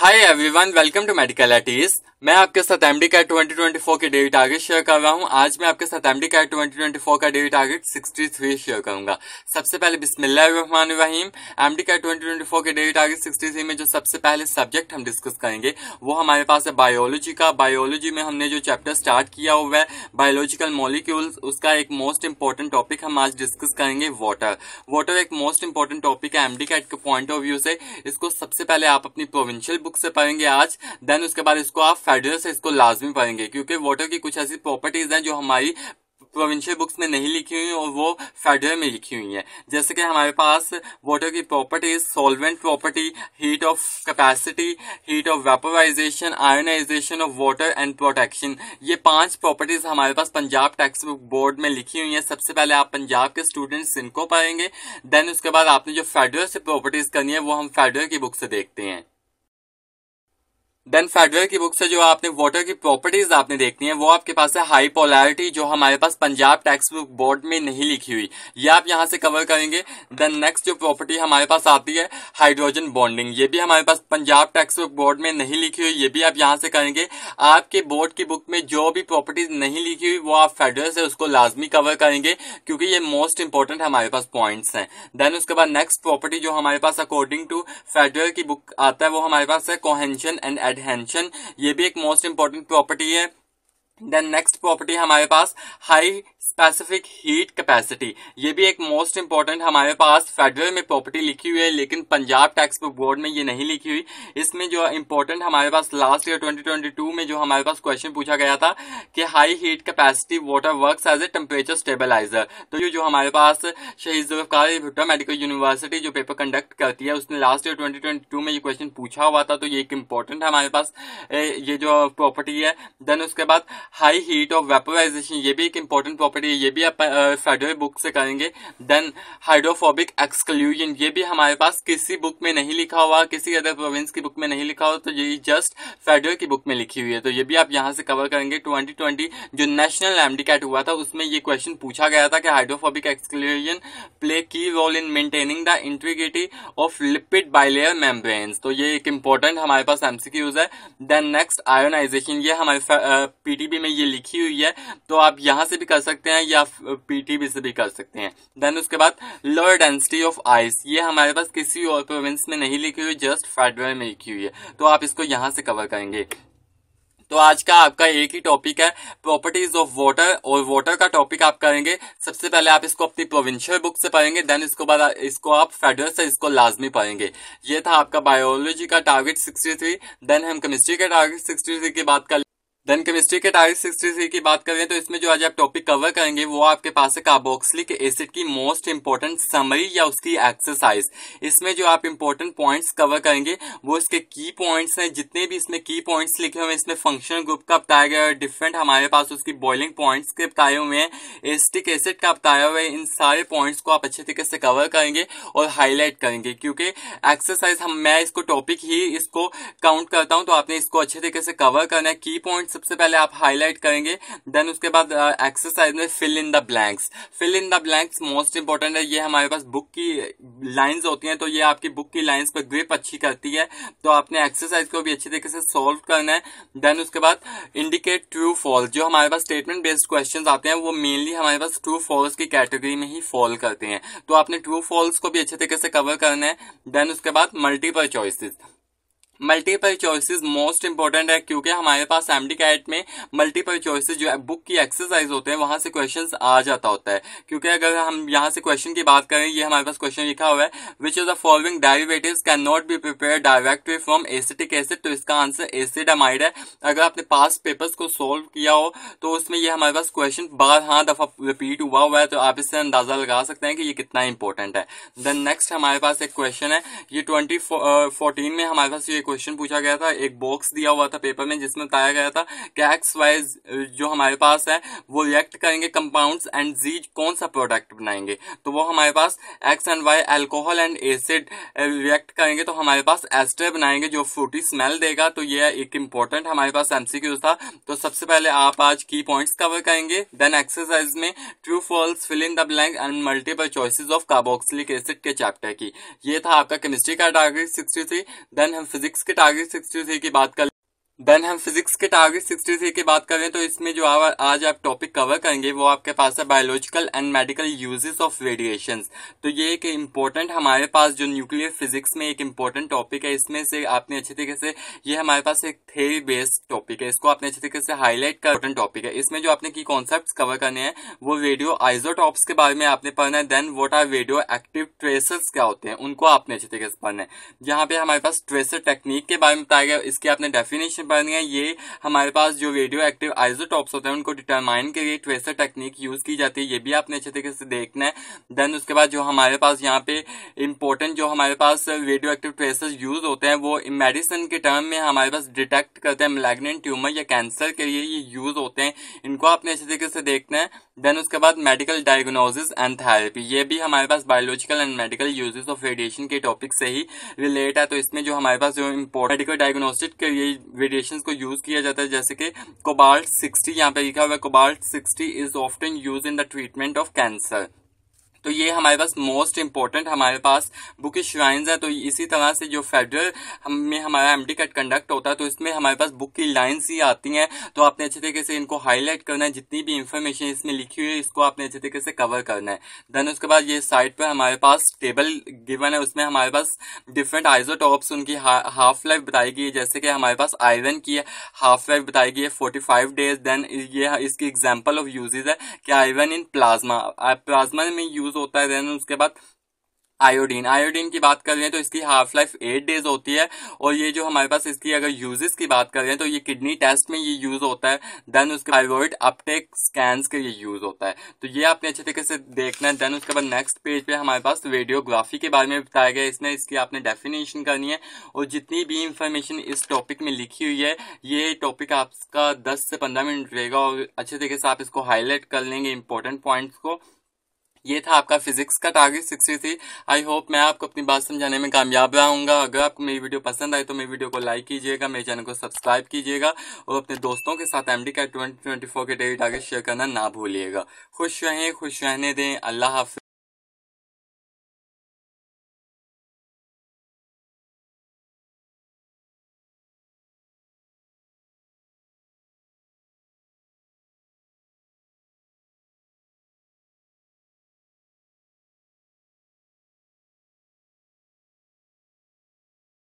hi everyone welcome to medical एटीज मैं आपके साथ एमडी कैट 2024 के डेली टारगेट शेयर कर रहा हूं आज मैं आपके साथ एमडी कैट 2024 का डेली टारगेट 63 शेयर करूंगा सबसे पहले बिस्मिल्लाहमान रहीम एमडी कैट 2024 के डेली टारगेट 63 में जो सबसे पहले सब्जेक्ट हम डिस्कस करेंगे वो हमारे पास है बायोलॉजी का बायोलॉजी में हमने जो चैप्टर स्टार्ट किया हुआ है बायोलॉजिकल मॉलिक्यूल्स उसका एक मोस्ट इंपॉर्टेंट टॉपिक हम आज डिस्कस करेंगे वाटर वाटर एक मोस्ट इंपॉर्टेंट टॉपिक है एमडी कैट के पॉइंट ऑफ व्यू से इसको सबसे पहले आप अपनी प्रोविंशियल बुक से पढ़ेंगे आज देन उसके बाद इसको आप फेडरल से इसको लाजमी पढ़ेंगे क्योंकि वाटर की कुछ ऐसी प्रॉपर्टीज हैं जो हमारी प्रोविंशियल बुक्स में नहीं लिखी हुई और वो फेडरल में लिखी हुई है जैसे कि हमारे पास वाटर की properties solvent property heat of capacity heat of vaporisation ionisation of water and protection ये पांच प्रॉपर्टीज हमारे पास पंजाब टेक्स्ट बुक बोर्ड में लिखी हुई है सबसे पहले आप पंजाब के स्टूडेंट्स इनको पढ़ेंगे देन उसके बाद आपने जो फेडरल से प्रॉपर्टीज करनी है वो हम फेडरल की बुक से देखते हैं देन फेडरल की बुक से जो आपने वाटर की प्रॉपर्टीज आपने देखनी है वो आपके पास है हाई पोलैरिटी जो हमारे पास पंजाब टैक्स बुक बोर्ड में नहीं लिखी हुई ये आप यहाँ से कवर करेंगे देन नेक्स्ट जो प्रॉपर्टी हमारे पास आती है हाइड्रोजन बॉन्डिंग ये भी हमारे पास पंजाब टैक्स बुक बोर्ड में नहीं लिखी हुई ये भी आप यहाँ से करेंगे आपके बोर्ड की बुक में जो भी प्रॉपर्टीज नहीं लिखी हुई वो आप फेडरल से उसको लाजमी कवर करेंगे क्योंकि ये मोस्ट इंपॉर्टेंट हमारे पास पॉइंट है देन उसके बाद नेक्स्ट प्रॉपर्टी जो हमारे पास अकॉर्डिंग टू फेडरल की बुक आता है वो हमारे पास है कोहेंशन एंड एडहेंशन ये भी एक मोस्ट इंपॉर्टेंट प्रॉपर्टी है देन नेक्स्ट प्रॉपर्टी हमारे पास हाई स्पेसिफिक हीट कैपेसिटी ये भी एक मोस्ट इंपॉर्टेंट हमारे पास फेडरल में प्रॉपर्टी लिखी हुई है लेकिन पंजाब टैक्स बुक बोर्ड में ये नहीं लिखी हुई इसमें जो इंपॉर्टेंट हमारे पास लास्ट ईयर 2022 में जो हमारे पास क्वेश्चन पूछा गया था कि high heat capacity water work as a temperature stabiliser तो ये जो हमारे पास शहीद जुल्फकार भुट्टा मेडिकल यूनिवर्सिटी जो पेपर कंडक्ट करती है उसने लास्ट ईयर ट्वेंटी में ये क्वेश्चन पूछा हुआ था तो ये एक इम्पोर्टेंट हमारे पास ये जो प्रॉपर्टी है देन उसके बाद हाई हीट ऑफ वेपराइजेशन ये भी एक इंपॉर्टेंट प्रॉपर्टी है ये भी आप फेडरल बुक से करेंगे देन हाइड्रोफोबिक एक्सक्लूजन ये भी हमारे पास किसी बुक में नहीं लिखा हुआ किसी अदर प्रोविंस की बुक में नहीं लिखा हुआ तो ये जस्ट फेडरल की बुक में लिखी हुई है तो ये भी आप यहाँ से कवर करेंगे ट्वेंटी ट्वेंटी जो नेशनल एमडी कैट हुआ था उसमें ये क्वेश्चन पूछा गया था कि hydrophobic exclusion play key role in maintaining the integrity of lipid bilayer membrane तो ये एक इंपॉर्टेंट हमारे पास एमसीक्यूज है देन नेक्स्ट आयोनाइजेशन ये हमारे पीटीबी भी में ये लिखी हुई है तो आप यहाँ से भी कर सकते हैं या पीटीबी से भी कर सकते हैं देन उसके बाद लोअर डेंसिटी ऑफ आइस ये हमारे पास किसी और प्रोविंस में नहीं लिखी हुई जस्ट फेडरल में लिखी हुई है तो आप इसको यहाँ से कवर करेंगे तो आज का आपका एक ही टॉपिक है प्रॉपर्टीज ऑफ वाटर और वाटर का टॉपिक आप करेंगे सबसे पहले आप इसको अपनी प्रोविंशियल बुक से पढ़ेंगे देन इसको बाद इसको आप फेडरल से इसको लाजमी पढ़ेंगे ये था आपका बायोलॉजी का टारगेट 63 देन हम केमिस्ट्री का टारगेट 63 की बात कर देन केमिस्ट्री के टाइप थ्री की बात करें तो इसमें जो आज आप टॉपिक कवर करेंगे वो आपके पास है कार्बोक्सिलिक एसिड की मोस्ट इंपॉर्टेंट समरी या उसकी एक्सरसाइज इसमें जो आप इंपॉर्टेंट पॉइंट्स कवर करेंगे वो इसके की पॉइंट्स हैं जितने भी इसमें की पॉइंट्स लिखे हुए हैं इसमें फंक्शनल ग्रुप का बताया गया है डिफरेंट हमारे पास उसकी बॉइलिंग पॉइंट्स के बताए हुए हैं एसिटिक एसिड का बताया हुआ है इन सारे पॉइंट्स को आप अच्छे तरीके से कवर करेंगे और हाईलाइट करेंगे क्योंकि एक्सरसाइज हम मैं इसको टॉपिक ही इसको काउंट करता हूं तो आपने इसको अच्छे तरीके से कवर करना है की पॉइंट्स सबसे पहले आप हाईलाइट करेंगे देन उसके बाद एक्सरसाइज uh, में fill in the blanks fill in the blanks most important है ये हमारे पास बुक की लाइंस होती हैं तो ये आपकी बुक की लाइंस पर ग्रिप अच्छी करती है तो आपने एक्सरसाइज को भी अच्छी तरीके से सॉल्व करना है देन उसके बाद इंडिकेट ट्रू फॉल्स जो हमारे पास स्टेटमेंट बेस्ड क्वेश्चन आते हैं वो मेनली हमारे पास ट्रू फॉल्स की कैटेगरी में ही फॉल करते हैं तो आपने ट्रू फॉल्स को भी अच्छे तरीके से कवर करना है देन उसके बाद multiple choices multiple choices most important है क्योंकि हमारे पास डी कैट में मल्टीपल चॉइसेस जो है बुक की एक्सरसाइज होते हैं वहां से क्वेश्चन आ जाता होता है क्योंकि अगर हम यहाँ से क्वेश्चन की बात करें ये हमारे पास क्वेश्चन लिखा हुआ है which is the following derivative can not be prepared directly from acetic acid तो इसका आंसर एसिड अमाइड है अगर आपने पास पेपर्स को सोल्व किया हो तो उसमें ये हमारे पास क्वेश्चन बार हाँ दफा रिपीट हुआ हुआ है तो आप इससे अंदाजा लगा सकते हैं कि ये कितना इंपॉर्टेंट है देन नेक्स्ट हमारे पास एक क्वेश्चन है ये ट्वेंटी फोर्टीन में हमारे पास ये क्वेश्चन पूछा गया था एक बॉक्स दिया हुआ था पेपर में जिसमें बताया गया था कि एक्स वाइज जो हमारे पास है वो रिएक्ट करेंगे कंपाउंड्स एंड जीज कौन सा प्रोडक्ट बनाएंगे तो वो हमारे पास X and Y alcohol and acid react करेंगे तो हमारे पास एस्टर बनाएंगे जो फ्रूटी स्मेल देगा तो ये एक इम्पोर्टेंट हमारे पास एमसीक्यूज था तो सबसे पहले आप आज की पॉइंट्स कवर करेंगे देन एक्सरसाइज में true false fill in the blank and multiple choices of carboxylic acid के चैप्टर की ये था आपका केमिस्ट्री का सिक्सटी थ्री देन हम फिजिक्स के टारगेट सिक्सटी थ्री की बात कर देन हम फिजिक्स के टारगेट सिक्सटी थ्री की बात करें तो इसमें जो आवर आज आप टॉपिक कवर करेंगे वो आपके पास है biological and medical uses of radiation तो ये एक इम्पोर्टेंट हमारे पास जो न्यूक्लियर फिजिक्स में एक इम्पोर्टेंट टॉपिक है इसमें से आपने अच्छे तरीके से ये हमारे पास एक थेरी बेस्ड टॉपिक है इसको आपने अच्छे तरीके से हाईलाइट का टॉपिक है इसमें जो आपने की कॉन्सेप्ट कवर करने हैं वो रेडियो आइजोटॉप्स के बारे में आपने पढ़ना है then what are radioactive tracers क्या होते हैं उनको आपने अच्छे तरीके से पढ़ना है यहाँ पे हमारे पास ट्रेसर टेक्निक के बारे में बताया गया इसकी आपने डेफिनेशन बन गया ये हमारे पास जो रेडियो एक्टिव आइजोटॉप्स होते हैं उनको डिटरमाइन के लिए ट्रेसर टेक्निक यूज की जाती है ये भी आपने अच्छे तरीके से देखना है देन उसके बाद जो हमारे पास यहाँ पे इंपॉर्टेंट जो हमारे पास रेडियो एक्टिव ट्रेसर यूज होते हैं वो मेडिसिन के टर्म में हमारे पास डिटेक्ट करते हैं मैग्नेट ट्यूमर या कैंसर के लिए ये यूज होते हैं इनको आपने अच्छे तरीके से देखना है देन उसके बाद मेडिकल डायग्नोसिस एंड थेरेपी ये भी हमारे पास biological and medical uses of radiation के टॉपिक से ही रिलेट है तो इसमें जो हमारे पास जो इम्पोर्टेंट मेडिकल डायग्नोस्टिक के लिए एप्लीकेशन को यूज किया जाता है जैसे कि कोबाल्ट सिक्सटी यहाँ पे लिखा हुआ है cobalt sixty is often use in the treatment of cancer तो ये हमारे पास मोस्ट इंपॉर्टेंट हमारे पास बुक श्राइन्स है तो इसी तरह से जो फेडरल हम में हमारा एम कट कंडक्ट होता है तो इसमें हमारे पास बुक की लाइन्स ही आती हैं तो आपने अच्छे तरीके से इनको हाईलाइट करना है जितनी भी इंफॉर्मेशन इसमें लिखी हुई है इसको आपने अच्छे तरीके से कवर करना है देन उसके बाद ये साइड पर हमारे पास टेबल गिवन है उसमें हमारे पास डिफरेंट आइजोटॉप्स उनकी हाफ लाइफ बताई गई है जैसे कि हमारे पास आयरन की हाफ लाइफ बताई गई है फोर्टी फाइव डेज देन ये इसकी एग्जाम्पल ऑफ यूजेज है कि आयरन इन प्लाज्मा प्लाज्मा में यूज होता है देन उसके बाद आयोडीन आयोडीन की बात कर रहे हैं तो इसकी हाफ लाइफ एट डेज होती है और ये जो हमारे पास इसकी अगर यूजेस की बात कर रहे हैं तो ये किडनी टेस्ट में ये यूज होता है देन उसके थायरॉयड अपटेक स्कैन के ये यूज होता है तो ये आपने अच्छे तरीके से देखना है देन उसके बाद नेक्स्ट पेज पे हमारे पास रेडियोग्राफी के बारे में बताया गया इसमें इसकी आपने डेफिनेशन करनी है और जितनी भी इंफॉर्मेशन इस टॉपिक में लिखी हुई है ये टॉपिक आपका दस से पंद्रह मिनट रहेगा और अच्छे तरीके से आप इसको हाईलाइट कर लेंगे इंपॉर्टेंट पॉइंट्स को ये था आपका फिजिक्स का target sixty three I hope मैं आपको अपनी बात समझाने में कामयाब रहूंगा अगर आपको मेरी वीडियो पसंद आए तो मेरी वीडियो को लाइक कीजिएगा मेरे चैनल को सब्सक्राइब कीजिएगा और अपने दोस्तों के साथ एम डी का ट्वेंटी ट्वेंटी फोर के डेली टारगेट शेयर करना ना भूलिएगा खुश रहें खुश रहने दें अल्लाह हाफि